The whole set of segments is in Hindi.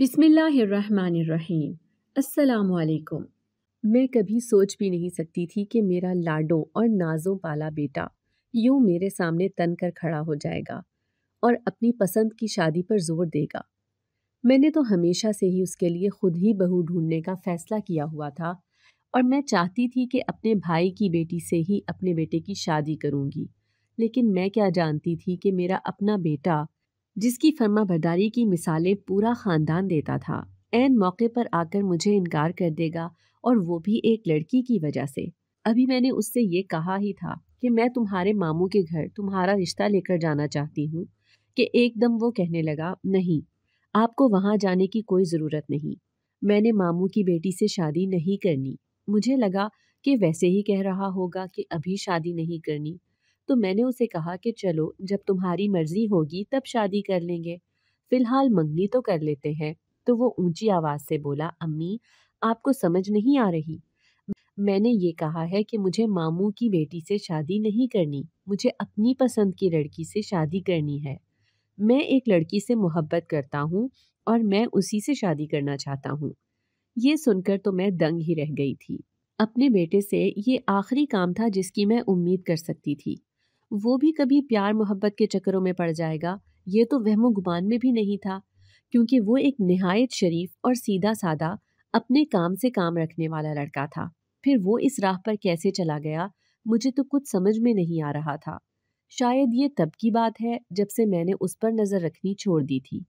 बिसमीम् अस्सलाम मैं कभी सोच भी नहीं सकती थी कि मेरा लाडो और नाजों वाला बेटा यूं मेरे सामने तन कर खड़ा हो जाएगा और अपनी पसंद की शादी पर जोर देगा मैंने तो हमेशा से ही उसके लिए खुद ही बहू ढूंढने का फ़ैसला किया हुआ था और मैं चाहती थी कि अपने भाई की बेटी से ही अपने बेटे की शादी करूंगी लेकिन मैं क्या जानती थी कि मेरा अपना बेटा जिसकी फर्मा बरदारी की मिसालें पूरा ख़ानदान देता था एन मौके पर आकर मुझे इनकार कर देगा और वो भी एक लड़की की वजह से अभी मैंने उससे ये कहा ही था कि मैं तुम्हारे मामू के घर तुम्हारा रिश्ता लेकर जाना चाहती हूँ कि एकदम वो कहने लगा नहीं आपको वहाँ जाने की कोई ज़रूरत नहीं मैंने मामू की बेटी से शादी नहीं करनी मुझे लगा कि वैसे ही कह रहा होगा कि अभी शादी नहीं करनी तो मैंने उसे कहा कि चलो जब तुम्हारी मर्जी होगी तब शादी कर लेंगे फिलहाल मंगनी तो कर लेते हैं तो वो ऊंची आवाज़ से बोला अम्मी आपको समझ नहीं आ रही मैंने ये कहा है कि मुझे मामू की बेटी से शादी नहीं करनी मुझे अपनी पसंद की लड़की से शादी करनी है मैं एक लड़की से मोहब्बत करता हूँ और मैं उसी से शादी करना चाहता हूँ ये सुनकर तो मैं दंग ही रह गई थी अपने बेटे से ये आखिरी काम था जिसकी मैं उम्मीद कर सकती थी वो भी कभी प्यार मोहब्बत के चक्करों में पड़ जाएगा ये तो वहमो गुमान में भी नहीं था क्योंकि वो एक नहायत शरीफ और सीधा सादा अपने काम से काम रखने वाला लड़का था फिर वो इस राह पर कैसे चला गया मुझे तो कुछ समझ में नहीं आ रहा था शायद ये तब की बात है जब से मैंने उस पर नज़र रखनी छोड़ दी थी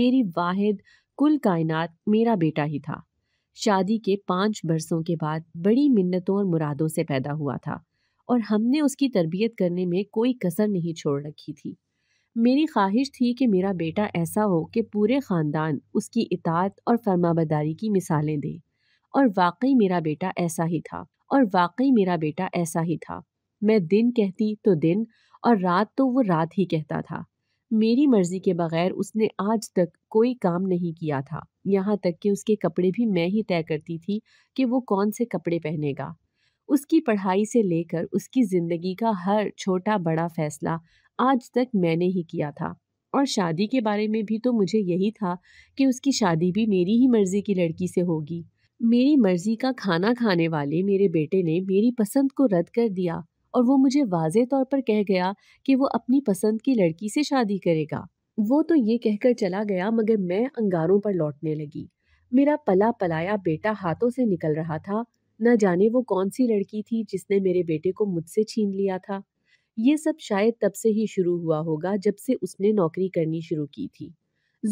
मेरी वाहिद कुल कायनात मेरा बेटा ही था शादी के पाँच बरसों के बाद बड़ी मिन्नतों और मुरादों से पैदा हुआ था और हमने उसकी तरबियत करने में कोई कसर नहीं छोड़ रखी थी मेरी ख्वाहिश थी कि मेरा बेटा ऐसा हो कि पूरे ख़ानदान उसकी इतात और फरमाबदारी की मिसालें दे और वाकई मेरा बेटा ऐसा ही था और वाकई मेरा बेटा ऐसा ही था मैं दिन कहती तो दिन और रात तो वो रात ही कहता था मेरी मर्ज़ी के बगैर उसने आज तक कोई काम नहीं किया था यहाँ तक कि उसके कपड़े भी मैं ही तय करती थी कि वो कौन से कपड़े पहनेगा उसकी पढ़ाई से लेकर उसकी ज़िंदगी का हर छोटा बड़ा फैसला आज तक मैंने ही किया था और शादी के बारे में भी तो मुझे यही था कि उसकी शादी भी मेरी ही मर्ज़ी की लड़की से होगी मेरी मर्ज़ी का खाना खाने वाले मेरे बेटे ने मेरी पसंद को रद्द कर दिया और वो मुझे वाज तौर पर कह गया कि वो अपनी पसंद की लड़की से शादी करेगा वो तो ये कहकर चला गया मगर मैं अंगारों पर लौटने लगी मेरा पला पलाया बेटा हाथों से निकल रहा था न जाने वो कौन सी लड़की थी जिसने मेरे बेटे को मुझसे छीन लिया था ये सब शायद तब से ही शुरू हुआ होगा जब से उसने नौकरी करनी शुरू की थी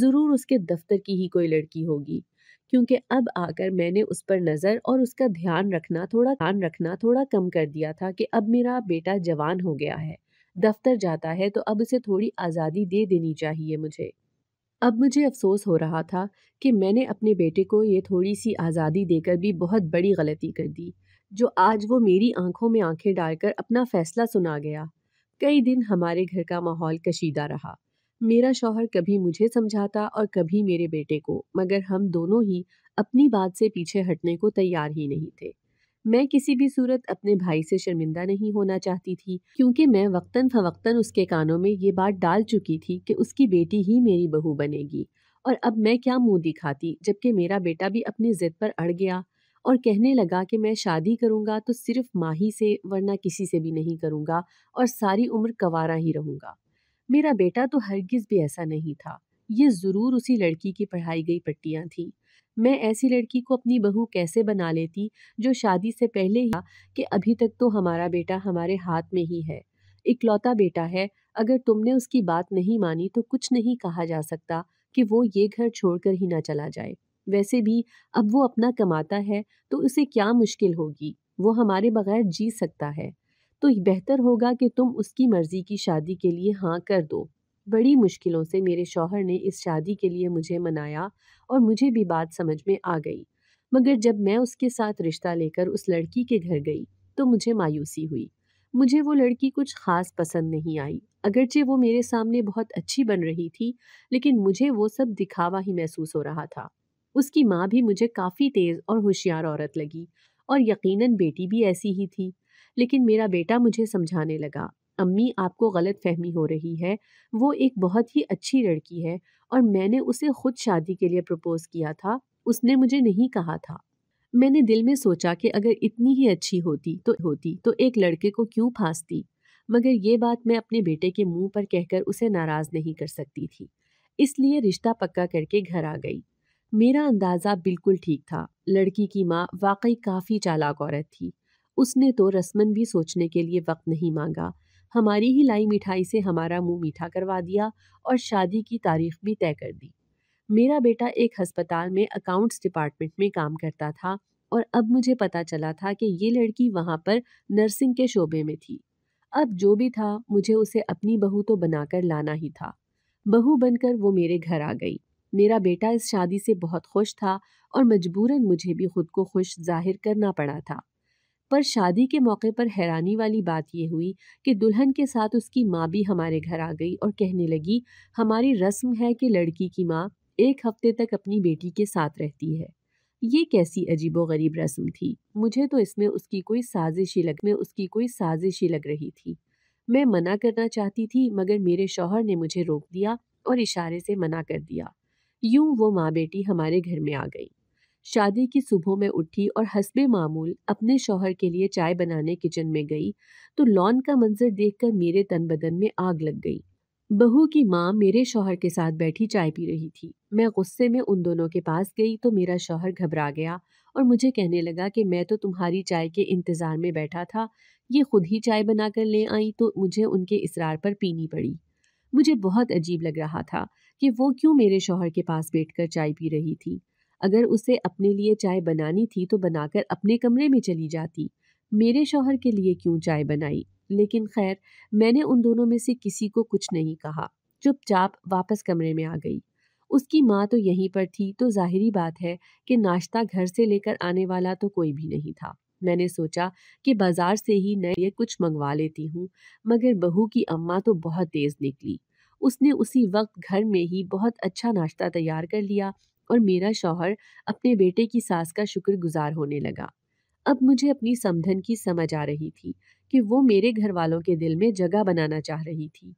ज़रूर उसके दफ्तर की ही कोई लड़की होगी क्योंकि अब आकर मैंने उस पर नज़र और उसका ध्यान रखना थोड़ा ध्यान रखना थोड़ा कम कर दिया था कि अब मेरा बेटा जवान हो गया है दफ्तर जाता है तो अब उसे थोड़ी आज़ादी दे देनी चाहिए मुझे अब मुझे अफसोस हो रहा था कि मैंने अपने बेटे को ये थोड़ी सी आज़ादी देकर भी बहुत बड़ी गलती कर दी जो आज वो मेरी आंखों में आंखें डालकर अपना फ़ैसला सुना गया कई दिन हमारे घर का माहौल कशीदा रहा मेरा शौहर कभी मुझे समझाता और कभी मेरे बेटे को मगर हम दोनों ही अपनी बात से पीछे हटने को तैयार ही नहीं थे मैं किसी भी सूरत अपने भाई से शर्मिंदा नहीं होना चाहती थी क्योंकि मैं वक्तन फवक्तन उसके कानों में ये बात डाल चुकी थी कि उसकी बेटी ही मेरी बहू बनेगी और अब मैं क्या मुंह दिखाती जबकि मेरा बेटा भी अपनी जिद पर अड़ गया और कहने लगा कि मैं शादी करूंगा तो सिर्फ माही से वरना किसी से भी नहीं करूंगा और सारी उम्र कवारा ही रहूंगा मेरा बेटा तो हरगिज़ भी ऐसा नहीं था ये ज़रूर उसी लड़की की पढ़ाई गई पट्टियाँ थीं मैं ऐसी लड़की को अपनी बहू कैसे बना लेती जो शादी से पहले ही कि अभी तक तो हमारा बेटा हमारे हाथ में ही है इकलौता बेटा है अगर तुमने उसकी बात नहीं मानी तो कुछ नहीं कहा जा सकता कि वो ये घर छोड़कर ही ना चला जाए वैसे भी अब वो अपना कमाता है तो उसे क्या मुश्किल होगी वो हमारे बगैर जी सकता है तो बेहतर होगा कि तुम उसकी मर्ज़ी की शादी के लिए हाँ कर दो बड़ी मुश्किलों से मेरे शौहर ने इस शादी के लिए मुझे मनाया और मुझे भी बात समझ में आ गई मगर जब मैं उसके साथ रिश्ता लेकर उस लड़की के घर गई तो मुझे मायूसी हुई मुझे वो लड़की कुछ ख़ास पसंद नहीं आई अगरचे वो मेरे सामने बहुत अच्छी बन रही थी लेकिन मुझे वो सब दिखावा ही महसूस हो रहा था उसकी माँ भी मुझे काफ़ी तेज़ और होशियार औरत लगी और यकीनन बेटी भी ऐसी ही थी लेकिन मेरा बेटा मुझे समझाने लगा अम्मी आपको गलत फहमी हो रही है वो एक बहुत ही अच्छी लड़की है और मैंने उसे खुद शादी के लिए प्रपोज़ किया था उसने मुझे नहीं कहा था मैंने दिल में सोचा कि अगर इतनी ही अच्छी होती तो होती तो एक लड़के को क्यों फांसती मगर ये बात मैं अपने बेटे के मुंह पर कहकर उसे नाराज़ नहीं कर सकती थी इसलिए रिश्ता पक्का करके घर आ गई मेरा अंदाज़ा बिल्कुल ठीक था लड़की की माँ वाकई काफ़ी चालाक औरत थी उसने तो रस्मन भी सोचने के लिए वक्त नहीं मांगा हमारी ही लाई मिठाई से हमारा मुंह मीठा करवा दिया और शादी की तारीख भी तय कर दी मेरा बेटा एक अस्पताल में अकाउंट्स डिपार्टमेंट में काम करता था और अब मुझे पता चला था कि ये लड़की वहाँ पर नर्सिंग के शोबे में थी अब जो भी था मुझे उसे अपनी बहू तो बनाकर लाना ही था बहू बनकर वो मेरे घर आ गई मेरा बेटा इस शादी से बहुत खुश था और मजबूरन मुझे भी खुद को खुश जाहिर करना पड़ा था पर शादी के मौके पर हैरानी वाली बात यह हुई कि दुल्हन के साथ उसकी माँ भी हमारे घर आ गई और कहने लगी हमारी रस्म है कि लड़की की माँ एक हफ्ते तक अपनी बेटी के साथ रहती है ये कैसी अजीब गरीब रस्म थी मुझे तो इसमें उसकी कोई साजिश ही लग में उसकी कोई साजिश ही लग रही थी मैं मना करना चाहती थी मगर मेरे शौहर ने मुझे रोक दिया और इशारे से मना कर दिया यूं वो माँ बेटी हमारे घर में आ गई शादी की सुबह में उठी और हसबे मामूल अपने शौहर के लिए चाय बनाने किचन में गई तो लॉन का मंजर देखकर मेरे तन बदन में आग लग गई बहू की माँ मेरे शौहर के साथ बैठी चाय पी रही थी मैं गुस्से में उन दोनों के पास गई तो मेरा शौहर घबरा गया और मुझे कहने लगा कि मैं तो तुम्हारी चाय के इंतज़ार में बैठा था ये खुद ही चाय बनाकर ले आई तो मुझे उनके इसरार पर पीनी पड़ी मुझे बहुत अजीब लग रहा था कि वो क्यों मेरे शौहर के पास बैठकर चाय पी रही थी अगर उसे अपने लिए चाय बनानी थी तो बनाकर अपने कमरे में चली जाती मेरे शौहर के लिए क्यों चाय बनाई लेकिन खैर मैंने उन दोनों में से किसी को कुछ नहीं कहा चुपचाप वापस कमरे में आ गई उसकी माँ तो यहीं पर थी तो जाहिरी बात है कि नाश्ता घर से लेकर आने वाला तो कोई भी नहीं था मैंने सोचा कि बाजार से ही नए ये कुछ मंगवा लेती हूँ मगर बहू की अम्मा तो बहुत तेज़ निकली उसने उसी वक्त घर में ही बहुत अच्छा नाश्ता तैयार कर लिया और मेरा शौहर अपने बेटे की सास का शुक्रगुजार होने लगा अब मुझे अपनी समधन की समझ आ रही थी कि वो मेरे घर वालों के दिल में जगह बनाना चाह रही थी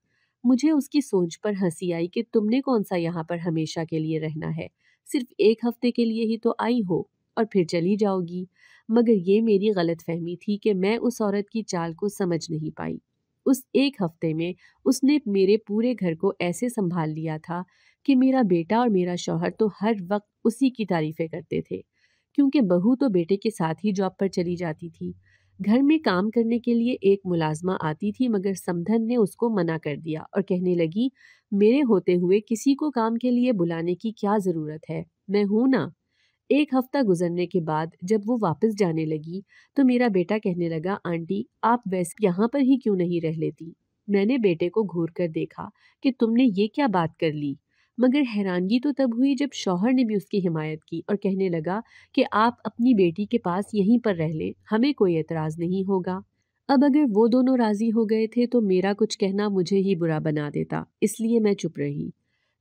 मुझे उसकी सोच पर हंसी आई कि तुमने कौन सा यहाँ पर हमेशा के लिए रहना है सिर्फ एक हफ्ते के लिए ही तो आई हो और फिर चली जाओगी मगर ये मेरी गलत फहमी थी कि मैं उस औरत की चाल को समझ नहीं पाई उस एक हफ्ते में उसने मेरे पूरे घर को ऐसे संभाल लिया था कि मेरा बेटा और मेरा शौहर तो हर वक्त उसी की तारीफ़ें करते थे क्योंकि बहू तो बेटे के साथ ही जॉब पर चली जाती थी घर में काम करने के लिए एक मुलाजमा आती थी मगर समधन ने उसको मना कर दिया और कहने लगी मेरे होते हुए किसी को काम के लिए बुलाने की क्या ज़रूरत है मैं हूँ ना एक हफ्ता गुजरने के बाद जब वो वापस जाने लगी तो मेरा बेटा कहने लगा आंटी आप वैसे यहाँ पर ही क्यों नहीं रह लेती मैंने बेटे को घूर कर देखा कि तुमने ये क्या बात कर ली मगर हैरानगी तो तब हुई जब शौहर ने भी उसकी हिमायत की और कहने लगा कि आप अपनी बेटी के पास यहीं पर रह लें हमें कोई एतराज़ नहीं होगा अब अगर वो दोनों राज़ी हो गए थे तो मेरा कुछ कहना मुझे ही बुरा बना देता इसलिए मैं चुप रही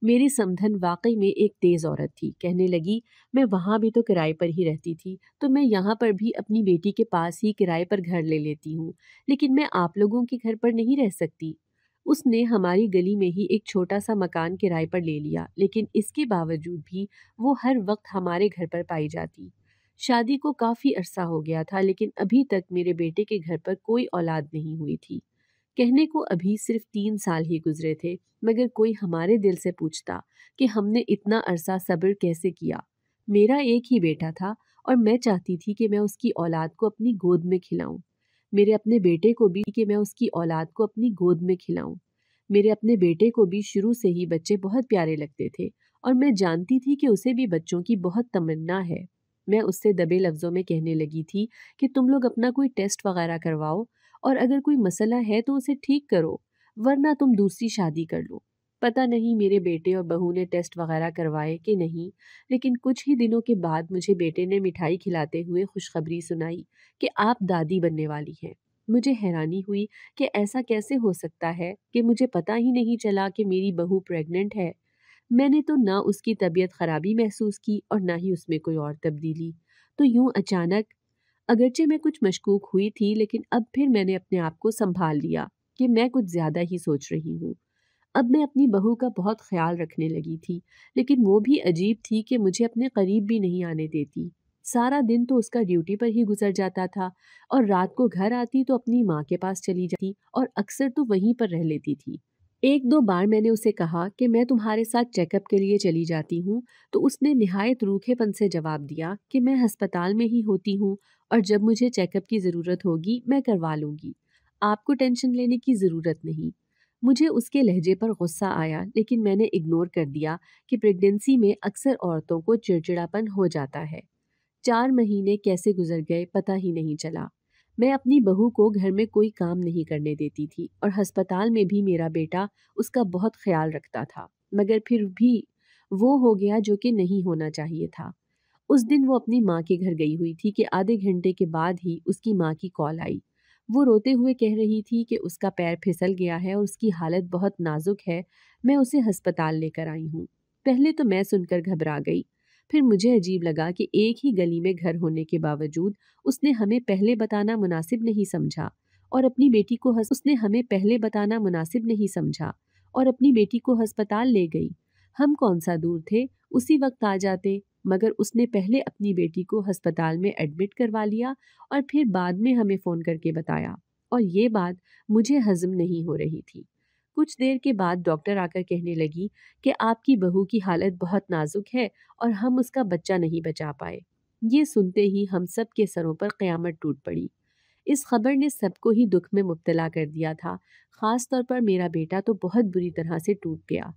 मेरी समधन वाकई में एक तेज़ औरत थी कहने लगी मैं वहाँ भी तो किराए पर ही रहती थी तो मैं यहाँ पर भी अपनी बेटी के पास ही किराए पर घर ले लेती हूँ लेकिन मैं आप लोगों के घर पर नहीं रह सकती उसने हमारी गली में ही एक छोटा सा मकान किराए पर ले लिया लेकिन इसके बावजूद भी वो हर वक्त हमारे घर पर पाई जाती शादी को काफ़ी अरसा हो गया था लेकिन अभी तक मेरे बेटे के घर पर कोई औलाद नहीं हुई थी कहने को अभी सिर्फ तीन साल ही गुजरे थे मगर कोई हमारे दिल से पूछता कि हमने इतना अरसा सब्र कैसे किया मेरा एक ही बेटा था और मैं चाहती थी कि मैं उसकी औलाद को अपनी गोद में खिलाऊं मेरे अपने बेटे को भी कि मैं उसकी औलाद को अपनी गोद में खिलाऊं मेरे अपने बेटे को भी शुरू से ही बच्चे बहुत प्यारे लगते थे और मैं जानती थी कि उसे भी बच्चों की बहुत तमन्ना है मैं उससे दबे लफ्ज़ों में कहने लगी थी कि तुम लोग अपना कोई टेस्ट वगैरह करवाओ और अगर कोई मसला है तो उसे ठीक करो वरना तुम दूसरी शादी कर लो पता नहीं मेरे बेटे और बहू ने टेस्ट वगैरह करवाए कि नहीं लेकिन कुछ ही दिनों के बाद मुझे बेटे ने मिठाई खिलाते हुए खुशखबरी सुनाई कि आप दादी बनने वाली हैं मुझे हैरानी हुई कि ऐसा कैसे हो सकता है कि मुझे पता ही नहीं चला कि मेरी बहू प्रेग्नेंट है मैंने तो ना उसकी तबीयत खराबी महसूस की और ना ही उसमें कोई और तब्दीली तो यूं अचानक अगरचे मैं कुछ मशकूक हुई थी लेकिन अब फिर मैंने अपने आप को संभाल लिया कि मैं कुछ ज़्यादा ही सोच रही हूँ अब मैं अपनी बहू का बहुत ख्याल रखने लगी थी लेकिन वो भी अजीब थी कि मुझे अपने करीब भी नहीं आने देती सारा दिन तो उसका ड्यूटी पर ही गुजर जाता था और रात को घर आती तो अपनी माँ के पास चली जाती और अक्सर तो वहीं पर रह लेती थी एक दो बार मैंने उसे कहा कि मैं तुम्हारे साथ चेकअप के लिए चली जाती हूँ तो उसने नहायत रूखेपन से जवाब दिया कि मैं हस्पताल में ही होती हूँ और जब मुझे चेकअप की ज़रूरत होगी मैं करवा लूँगी आपको टेंशन लेने की ज़रूरत नहीं मुझे उसके लहजे पर गुस्सा आया लेकिन मैंने इग्नोर कर दिया कि प्रेगनेंसी में अक्सर औरतों को चिड़चिड़ापन हो जाता है चार महीने कैसे गुजर गए पता ही नहीं चला मैं अपनी बहू को घर में कोई काम नहीं करने देती थी और हस्पताल में भी मेरा बेटा उसका बहुत ख्याल रखता था मगर फिर भी वो हो गया जो कि नहीं होना चाहिए था उस दिन वो अपनी माँ के घर गई हुई थी कि आधे घंटे के बाद ही उसकी माँ की कॉल आई वो रोते हुए कह रही थी कि उसका पैर फिसल गया है और उसकी हालत बहुत नाजुक है मैं उसे हस्पताल लेकर आई हूँ पहले तो मैं सुनकर घबरा गई फिर मुझे अजीब लगा कि एक ही गली में घर होने के बावजूद उसने हमें पहले बताना मुनासिब नहीं समझा और अपनी बेटी को उसने हमें पहले बताना मुनासिब नहीं समझा और अपनी बेटी को हस्पताल ले गई हम कौन सा दूर थे उसी वक्त आ जाते मगर उसने पहले अपनी बेटी को अस्पताल में एडमिट करवा लिया और फिर बाद में हमें फ़ोन करके बताया और ये बात मुझे हजम नहीं हो रही थी कुछ देर के बाद डॉक्टर आकर कहने लगी कि आपकी बहू की हालत बहुत नाजुक है और हम उसका बच्चा नहीं बचा पाए ये सुनते ही हम सब के सरों पर क़यामत टूट पड़ी इस खबर ने सबको ही दुख में मुबतला कर दिया था ख़ास तौर पर मेरा बेटा तो बहुत बुरी तरह से टूट गया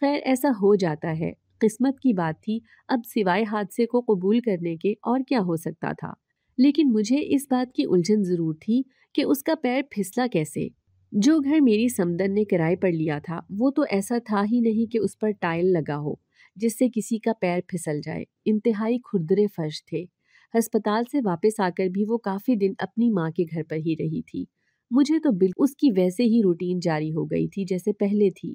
खैर ऐसा हो जाता है किस्मत की बात थी अब सिवाय हादसे को कबूल करने के और क्या हो सकता था लेकिन मुझे इस बात की उलझन ज़रूर थी कि उसका पैर फिसला कैसे जो घर मेरी समदन ने किराए पर लिया था वो तो ऐसा था ही नहीं कि उस पर टाइल लगा हो जिससे किसी का पैर फिसल जाए इंतहाई खुरदरे फर्श थे हस्पताल से वापस आकर भी वो काफ़ी दिन अपनी माँ के घर पर ही रही थी मुझे तो बिल्कुल उसकी वैसे ही रूटीन जारी हो गई थी जैसे पहले थी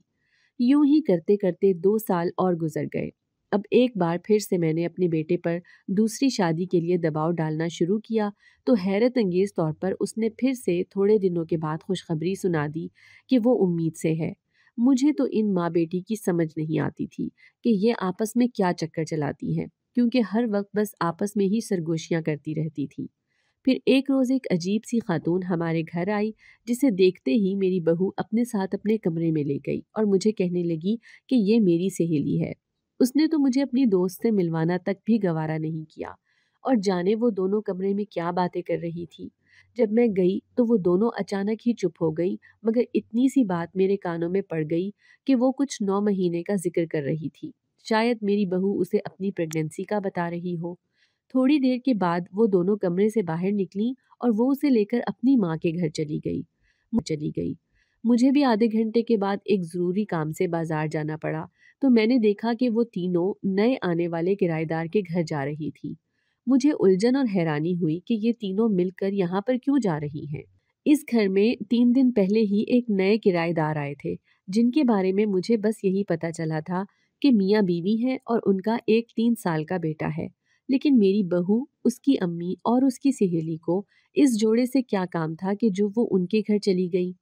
यूं ही करते करते दो साल और गुजर गए अब एक बार फिर से मैंने अपने बेटे पर दूसरी शादी के लिए दबाव डालना शुरू किया तो हैरत अंगेज़ तौर पर उसने फिर से थोड़े दिनों के बाद खुशखबरी सुना दी कि वो उम्मीद से है मुझे तो इन माँ बेटी की समझ नहीं आती थी कि ये आपस में क्या चक्कर चलाती हैं क्योंकि हर वक्त बस आपस में ही सरगोशियाँ करती रहती थी फिर एक रोज़ एक अजीब सी खातून हमारे घर आई जिसे देखते ही मेरी बहू अपने साथ अपने कमरे में ले गई और मुझे कहने लगी कि ये मेरी सहेली है उसने तो मुझे अपनी दोस्त से मिलवाना तक भी गवारा नहीं किया और जाने वो दोनों कमरे में क्या बातें कर रही थी जब मैं गई तो वो दोनों अचानक ही चुप हो गई मगर इतनी सी बात मेरे कानों में पड़ गई कि वो कुछ नौ महीने का जिक्र कर रही थी शायद मेरी बहू उसे अपनी प्रेगनेंसी का बता रही हो थोड़ी देर के बाद वो दोनों कमरे से बाहर निकली और वो उसे लेकर अपनी माँ के घर चली गई चली गई मुझे भी आधे घंटे के बाद एक ज़रूरी काम से बाज़ार जाना पड़ा तो मैंने देखा कि वो तीनों नए आने वाले किराएदार के घर जा रही थी मुझे उलझन और हैरानी हुई कि ये तीनों मिलकर यहाँ पर क्यों जा रही हैं इस घर में तीन दिन पहले ही एक नए किराएदार आए थे जिनके बारे में मुझे बस यही पता चला था कि मियाँ बीवी हैं और उनका एक तीन साल का बेटा है लेकिन मेरी बहू उसकी अम्मी और उसकी सहेली को इस जोड़े से क्या काम था कि जो वो उनके घर चली गई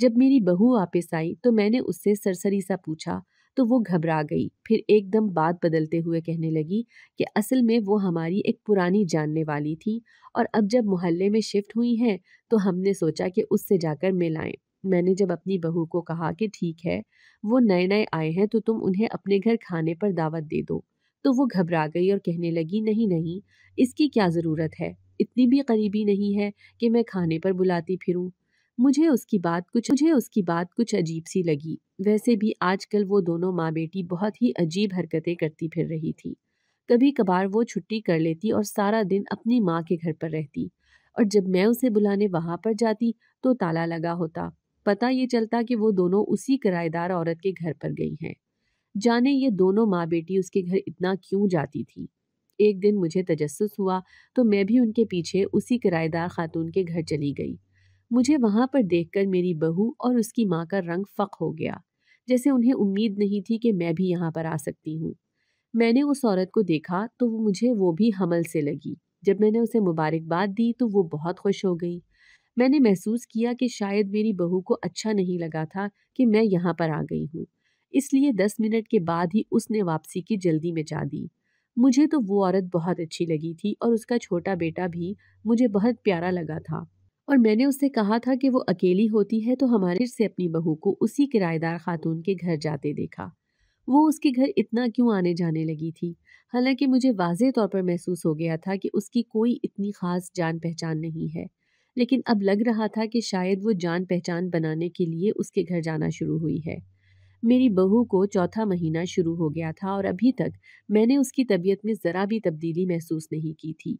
जब मेरी बहू वापस आई तो मैंने उससे सरसरी सा पूछा तो वो घबरा गई फिर एकदम बात बदलते हुए कहने लगी कि असल में वो हमारी एक पुरानी जानने वाली थी और अब जब मोहल्ले में शिफ्ट हुई हैं तो हमने सोचा कि उससे जाकर मिलाएं मैंने जब अपनी बहू को कहा कि ठीक है वो नए नए आए हैं तो तुम उन्हें अपने घर खाने पर दावत दे दो तो वो घबरा गई और कहने लगी नहीं नहीं इसकी क्या ज़रूरत है इतनी भी करीबी नहीं है कि मैं खाने पर बुलाती फिरूँ मुझे उसकी बात कुछ मुझे उसकी बात कुछ अजीब सी लगी वैसे भी आजकल वो दोनों माँ बेटी बहुत ही अजीब हरकतें करती फिर रही थी कभी कभार वो छुट्टी कर लेती और सारा दिन अपनी माँ के घर पर रहती और जब मैं उसे बुलाने वहाँ पर जाती तो ताला लगा होता पता ये चलता कि वो दोनों उसी किराएदार औरत के घर पर गई हैं जाने ये दोनों माँ बेटी उसके घर इतना क्यों जाती थी एक दिन मुझे तजस्स हुआ तो मैं भी उनके पीछे उसी किराएदार खातून के घर चली गई मुझे वहाँ पर देखकर मेरी बहू और उसकी माँ का रंग फ़क हो गया जैसे उन्हें उम्मीद नहीं थी कि मैं भी यहाँ पर आ सकती हूँ मैंने उस औरत को देखा तो वो मुझे वो भी हमल से लगी जब मैंने उसे मुबारकबाद दी तो वो बहुत खुश हो गई मैंने महसूस किया कि शायद मेरी बहू को अच्छा नहीं लगा था कि मैं यहाँ पर आ गई हूँ इसलिए दस मिनट के बाद ही उसने वापसी की जल्दी में जा दी मुझे तो वो औरत बहुत अच्छी लगी थी और उसका छोटा बेटा भी मुझे बहुत प्यारा लगा था और मैंने उससे कहा था कि वो अकेली होती है तो हमारे से अपनी बहू को उसी किराएदार खातून के घर जाते देखा वो उसके घर इतना क्यों आने जाने लगी थी हालांकि मुझे वाजह तौर पर महसूस हो गया था कि उसकी कोई इतनी ख़ास जान पहचान नहीं है लेकिन अब लग रहा था कि शायद वो जान पहचान बनाने के लिए उसके घर जाना शुरू हुई है मेरी बहू को चौथा महीना शुरू हो गया था और अभी तक मैंने उसकी तबीयत में ज़रा भी तब्दीली महसूस नहीं की थी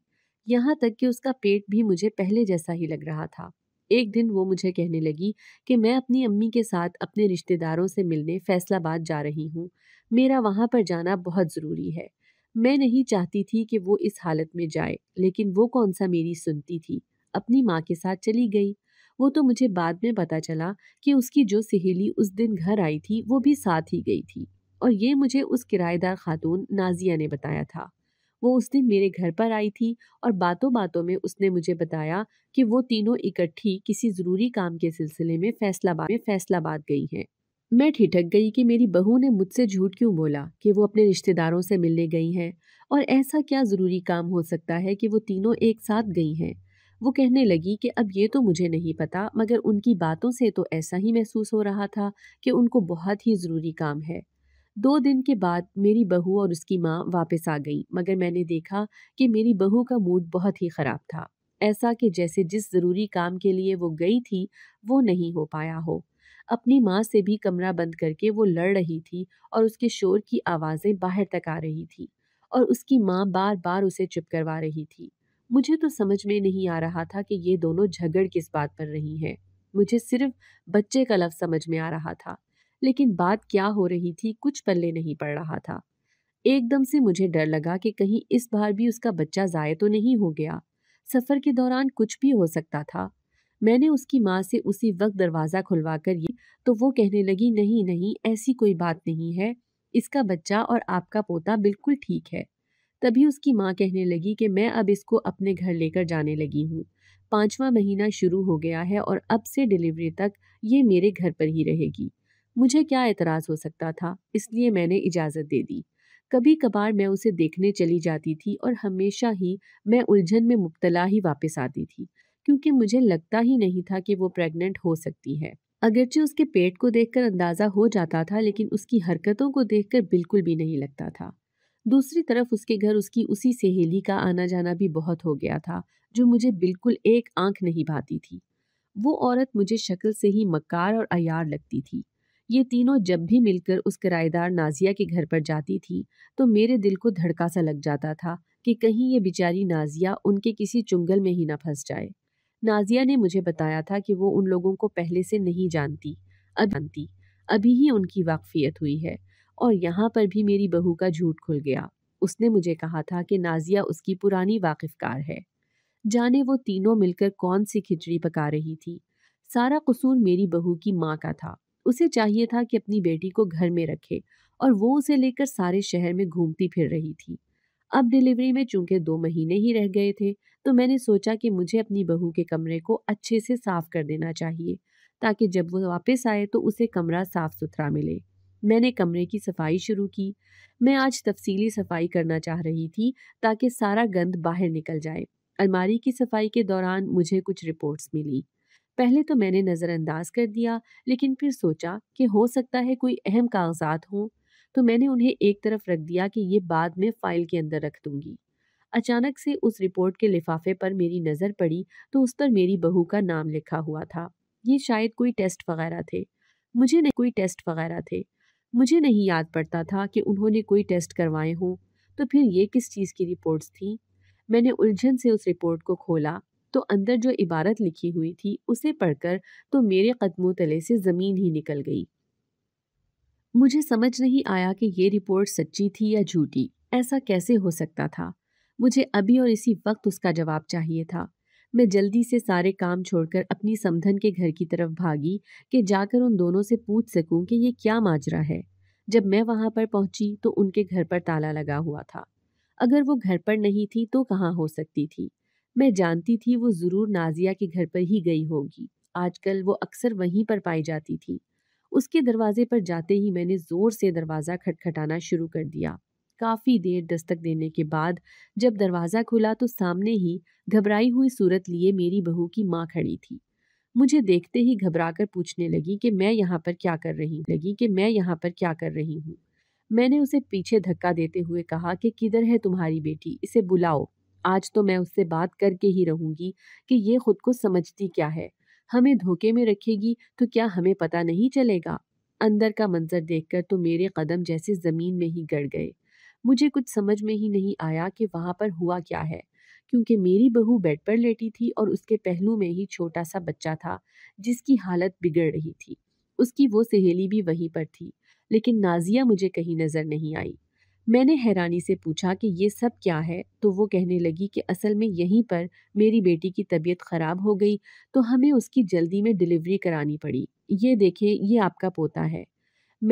यहाँ तक कि उसका पेट भी मुझे पहले जैसा ही लग रहा था एक दिन वो मुझे कहने लगी कि मैं अपनी अम्मी के साथ अपने रिश्तेदारों से मिलने फैसलाबाद जा रही हूँ मेरा वहाँ पर जाना बहुत ज़रूरी है मैं नहीं चाहती थी कि वो इस हालत में जाए लेकिन वो कौन सा मेरी सुनती थी अपनी माँ के साथ चली गई वो तो मुझे बाद में पता चला कि उसकी जो सहेली उस दिन घर आई थी वो भी साथ ही गई थी और ये मुझे उस किराएदार खातून नाजिया ने बताया था वो उस दिन मेरे घर पर आई थी और बातों बातों में उसने मुझे बताया कि वो तीनों इकट्ठी किसी ज़रूरी काम के सिलसिले में फैसलाबाद में फैसलाबाद गई हैं मैं ठिठक गई कि मेरी बहू ने मुझसे झूठ क्यों बोला कि वो अपने रिश्तेदारों से मिलने गई हैं और ऐसा क्या ज़रूरी काम हो सकता है कि वो तीनों एक साथ गई हैं वो कहने लगी कि अब ये तो मुझे नहीं पता मगर उनकी बातों से तो ऐसा ही महसूस हो रहा था कि उनको बहुत ही ज़रूरी काम है दो दिन के बाद मेरी बहू और उसकी माँ वापस आ गई मगर मैंने देखा कि मेरी बहू का मूड बहुत ही ख़राब था ऐसा कि जैसे जिस ज़रूरी काम के लिए वो गई थी वो नहीं हो पाया हो अपनी माँ से भी कमरा बंद करके वो लड़ रही थी और उसके शोर की आवाज़ें बाहर तक आ रही थी और उसकी माँ बार बार उसे चुप करवा रही थी मुझे तो समझ में नहीं आ रहा था कि ये दोनों झगड़ किस बात पर रही हैं मुझे सिर्फ बच्चे का लफ्ज समझ में आ रहा था लेकिन बात क्या हो रही थी कुछ पल्ले नहीं पड़ रहा था एकदम से मुझे डर लगा कि कहीं इस बार भी उसका बच्चा ज़ाय तो नहीं हो गया सफ़र के दौरान कुछ भी हो सकता था मैंने उसकी माँ से उसी वक्त दरवाज़ा खुलवा कर ये तो वो कहने लगी नहीं नहीं ऐसी कोई बात नहीं है इसका बच्चा और आपका पोता बिल्कुल ठीक है तभी उसकी माँ कहने लगी कि मैं अब इसको अपने घर लेकर जाने लगी हूँ पाँचवा महीना शुरू हो गया है और अब से डिलीवरी तक ये मेरे घर पर ही रहेगी मुझे क्या एतराज़ हो सकता था इसलिए मैंने इजाज़त दे दी कभी कभार मैं उसे देखने चली जाती थी और हमेशा ही मैं उलझन में मुबतला ही वापस आती थी क्योंकि मुझे लगता ही नहीं था कि वो प्रेग्नेंट हो सकती है अगरचे उसके पेट को देखकर अंदाज़ा हो जाता था लेकिन उसकी हरकतों को देखकर बिल्कुल भी नहीं लगता था दूसरी तरफ उसके घर उसकी उसी सहेली का आना जाना भी बहुत हो गया था जो मुझे बिल्कुल एक आंख नहीं भाती थी वो औरत मुझे शक्ल से ही मक्कार और अयार लगती थी ये तीनों जब भी मिलकर उस किराएदार नाजिया के घर पर जाती थी तो मेरे दिल को धड़का सा लग जाता था कि कहीं ये बेचारी नाजिया उनके किसी चुंगल में ही ना फंस जाए नाजिया ने मुझे बताया था कि वो उन लोगों को पहले से नहीं जानती अब जानती अभी ही उनकी वाकफियत हुई है और यहाँ पर भी मेरी बहू का झूठ खुल गया उसने मुझे कहा था कि नाजिया उसकी पुरानी वाकिफकार है जाने वो तीनों मिलकर कौन सी खिचड़ी पका रही थी सारा कसूर मेरी बहू की माँ का था उसे चाहिए था कि अपनी बेटी को घर में रखे और वो उसे लेकर सारे शहर में घूमती फिर रही थी अब डिलीवरी में चूंकि दो महीने ही रह गए थे तो मैंने सोचा कि मुझे अपनी बहू के कमरे को अच्छे से साफ कर देना चाहिए ताकि जब वो वापस आए तो उसे कमरा साफ सुथरा मिले मैंने कमरे की सफाई शुरू की मैं आज तफसीली सफाई करना चाह रही थी ताकि सारा गंद बाहर निकल जाए अलमारी की सफाई के दौरान मुझे कुछ रिपोर्ट्स मिली पहले तो मैंने नज़रअंदाज कर दिया लेकिन फिर सोचा कि हो सकता है कोई अहम कागजात हों तो मैंने उन्हें एक तरफ रख दिया कि ये बाद में फ़ाइल के अंदर रख दूंगी अचानक से उस रिपोर्ट के लिफाफे पर मेरी नज़र पड़ी तो उस पर मेरी बहू का नाम लिखा हुआ था ये शायद कोई टेस्ट वगैरह थे मुझे नहीं कोई टेस्ट वगैरह थे मुझे नहीं याद पड़ता था कि उन्होंने कोई टेस्ट करवाए हों तो फिर ये किस चीज़ की रिपोर्ट्स थी मैंने उलझन से उस रिपोर्ट को खोला तो अंदर जो इबारत लिखी हुई थी उसे पढ़कर तो मेरे कदमों तले से ज़मीन ही निकल गई मुझे समझ नहीं आया कि ये रिपोर्ट सच्ची थी या झूठी ऐसा कैसे हो सकता था मुझे अभी और इसी वक्त उसका जवाब चाहिए था मैं जल्दी से सारे काम छोड़कर अपनी समधन के घर की तरफ भागी कि जाकर उन दोनों से पूछ सकूं कि ये क्या माजरा है जब मैं वहां पर पहुंची तो उनके घर पर ताला लगा हुआ था अगर वो घर पर नहीं थी तो कहाँ हो सकती थी मैं जानती थी वो ज़रूर नाजिया के घर पर ही गई होगी आजकल वो अक्सर वहीं पर पाई जाती थी उसके दरवाजे पर जाते ही मैंने ज़ोर से दरवाज़ा खटखटाना शुरू कर दिया काफ़ी देर दस्तक देने के बाद जब दरवाज़ा खुला तो सामने ही घबराई हुई सूरत लिए मेरी बहू की माँ खड़ी थी मुझे देखते ही घबरा कर पूछने लगी कि मैं यहाँ पर क्या कर रही लगी कि मैं यहाँ पर क्या कर रही हूँ मैंने उसे पीछे धक्का देते हुए कहा कि किधर है तुम्हारी बेटी इसे बुलाओ आज तो मैं उससे बात करके ही रहूंगी कि ये खुद को समझती क्या है हमें धोखे में रखेगी तो क्या हमें पता नहीं चलेगा अंदर का मंजर देखकर तो मेरे कदम जैसे ज़मीन में ही गड़ गए मुझे कुछ समझ में ही नहीं आया कि वहाँ पर हुआ क्या है क्योंकि मेरी बहू बेड पर लेटी थी और उसके पहलू में ही छोटा सा बच्चा था जिसकी हालत बिगड़ रही थी उसकी वो सहेली भी वहीं पर थी लेकिन नाजिया मुझे कहीं नज़र नहीं आई मैंने हैरानी से पूछा कि ये सब क्या है तो वो कहने लगी कि असल में यहीं पर मेरी बेटी की तबीयत ख़राब हो गई तो हमें उसकी जल्दी में डिलीवरी करानी पड़ी ये देखें ये आपका पोता है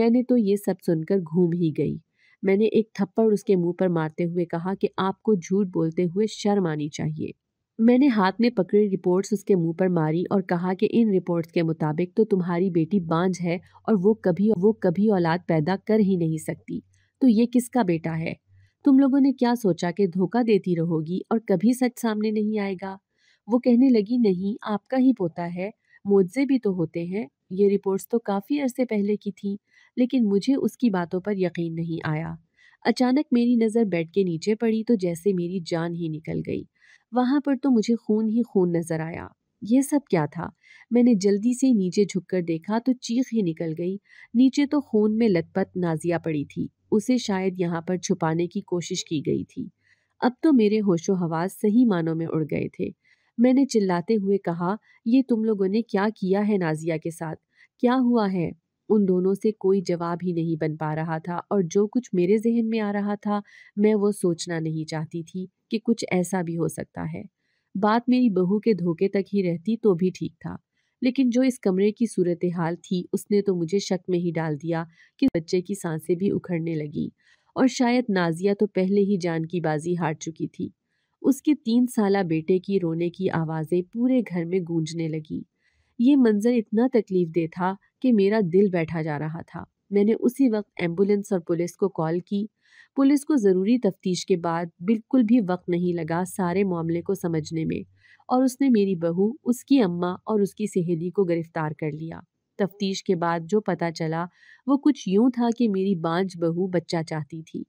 मैंने तो ये सब सुनकर घूम ही गई मैंने एक थप्पड़ उसके मुंह पर मारते हुए कहा कि आपको झूठ बोलते हुए शर्म आनी चाहिए मैंने हाथ में पकड़ी रिपोर्ट्स उसके मुंह पर मारी और कहा कि इन रिपोर्ट्स के मुताबिक तो तुम्हारी बेटी बांझ है और वो कभी वो कभी औलाद पैदा कर ही नहीं सकती तो ये किसका बेटा है तुम लोगों ने क्या सोचा कि धोखा देती रहोगी और कभी सच सामने नहीं आएगा वो कहने लगी नहीं आपका ही पोता है मुआवजे भी तो होते हैं ये रिपोर्ट्स तो काफ़ी अरसे पहले की थी लेकिन मुझे उसकी बातों पर यकीन नहीं आया अचानक मेरी नज़र बेड के नीचे पड़ी तो जैसे मेरी जान ही निकल गई वहाँ पर तो मुझे खून ही खून नज़र आया यह सब क्या था मैंने जल्दी से नीचे झुककर देखा तो चीख ही निकल गई नीचे तो खून में लतपत नाजिया पड़ी थी उसे शायद यहाँ पर छुपाने की कोशिश की गई थी अब तो मेरे होशो हवास सही मानों में उड़ गए थे मैंने चिल्लाते हुए कहा यह तुम लोगों ने क्या किया है नाजिया के साथ क्या हुआ है उन दोनों से कोई जवाब ही नहीं बन पा रहा था और जो कुछ मेरे जहन में आ रहा था मैं वो सोचना नहीं चाहती थी कि कुछ ऐसा भी हो सकता है बात मेरी बहू के धोखे तक ही रहती तो भी ठीक था लेकिन जो इस कमरे की सूरत हाल थी उसने तो मुझे शक में ही डाल दिया कि बच्चे की सांसें भी उखड़ने लगी और शायद नाजिया तो पहले ही जान की बाजी हार चुकी थी उसके तीन साल बेटे की रोने की आवाज़ें पूरे घर में गूंजने लगी ये मंज़र इतना तकलीफ दे था कि मेरा दिल बैठा जा रहा था मैंने उसी वक्त एम्बुलेंस और पुलिस को कॉल की पुलिस को ज़रूरी तफ्तीश के बाद बिल्कुल भी वक्त नहीं लगा सारे मामले को समझने में और उसने मेरी बहू उसकी अम्मा और उसकी सहेली को गिरफ्तार कर लिया तफ्तीश के बाद जो पता चला वो कुछ यूं था कि मेरी बांझ बहू बच्चा चाहती थी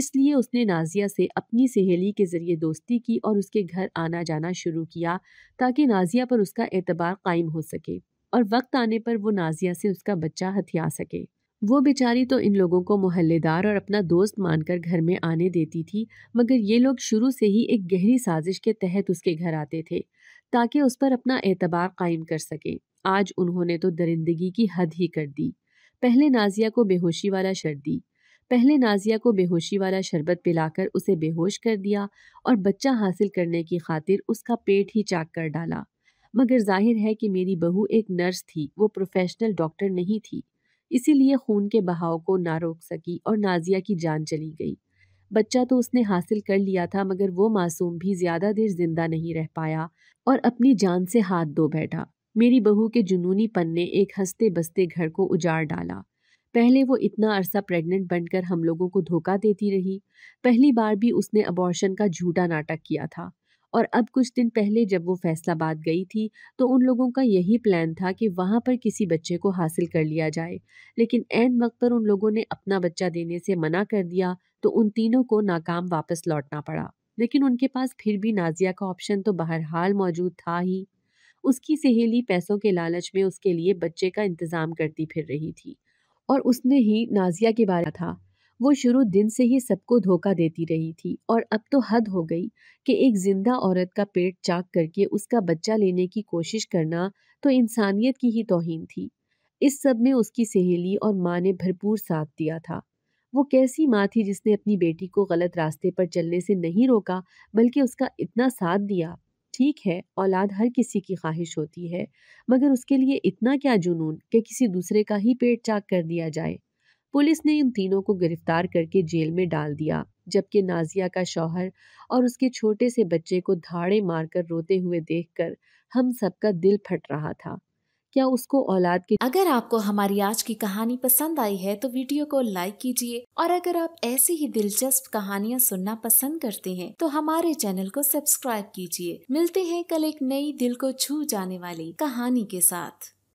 इसलिए उसने नाजिया से अपनी सहेली के ज़रिए दोस्ती की और उसके घर आना जाना शुरू किया ताकि नाजिया पर उसका एतबार कायम हो सके और वक्त आने पर वो नाजिया से उसका बच्चा हथिया सके वो बेचारी तो इन लोगों को मोहल्लेदार और अपना दोस्त मानकर घर में आने देती थी मगर ये लोग शुरू से ही एक गहरी साजिश के तहत उसके घर आते थे ताकि उस पर अपना एतबार कायम कर सके आज उन्होंने तो दरिंदगी की हद ही कर दी पहले नाजिया को बेहोशी वाला दी पहले नाजिया को बेहोशी वाला शरबत पिलाकर उसे बेहोश कर दिया और बच्चा हासिल करने की खातिर उसका पेट ही चाक कर डाला मगर जाहिर है कि मेरी बहू एक नर्स थी वो प्रोफेशनल डॉक्टर नहीं थी इसीलिए खून के बहाव को ना रोक सकी और नाजिया की जान चली गई बच्चा तो उसने हासिल कर लिया था मगर वो मासूम भी ज़्यादा देर जिंदा नहीं रह पाया और अपनी जान से हाथ धो बैठा मेरी बहू के जुनूनी पन ने एक हंसते बसते घर को उजाड़ डाला पहले वो इतना अरसा प्रेग्नेंट बनकर हम लोगों को धोखा देती रही पहली बार भी उसने अबॉर्शन का झूठा नाटक किया था और अब कुछ दिन पहले जब वो फैसलाबाद गई थी तो उन लोगों का यही प्लान था कि वहाँ पर किसी बच्चे को हासिल कर लिया जाए लेकिन एन वक्त पर उन लोगों ने अपना बच्चा देने से मना कर दिया तो उन तीनों को नाकाम वापस लौटना पड़ा लेकिन उनके पास फिर भी नाजिया का ऑप्शन तो बहरहाल मौजूद था ही उसकी सहेली पैसों के लालच में उसके लिए बच्चे का इंतज़ाम करती फिर रही थी और उसने ही नाजिया के बारे था वो शुरू दिन से ही सबको धोखा देती रही थी और अब तो हद हो गई कि एक जिंदा औरत का पेट चाक करके उसका बच्चा लेने की कोशिश करना तो इंसानियत की ही तोहिन थी इस सब में उसकी सहेली और माँ ने भरपूर साथ दिया था वो कैसी माँ थी जिसने अपनी बेटी को गलत रास्ते पर चलने से नहीं रोका बल्कि उसका इतना साथ दिया ठीक है औलाद हर किसी की ख्वाहिश होती है मगर उसके लिए इतना क्या जुनून कि किसी दूसरे का ही पेट चाक कर दिया जाए पुलिस ने इन तीनों को गिरफ्तार करके जेल में डाल दिया जबकि नाजिया का शौहर और उसके छोटे से बच्चे को धाड़े मारकर रोते हुए देखकर हम सबका दिल फट रहा था क्या उसको औलाद की अगर आपको हमारी आज की कहानी पसंद आई है तो वीडियो को लाइक कीजिए और अगर आप ऐसी ही दिलचस्प कहानियाँ सुनना पसंद करते हैं तो हमारे चैनल को सब्सक्राइब कीजिए मिलते हैं कल एक नई दिल को छू जाने वाली कहानी के साथ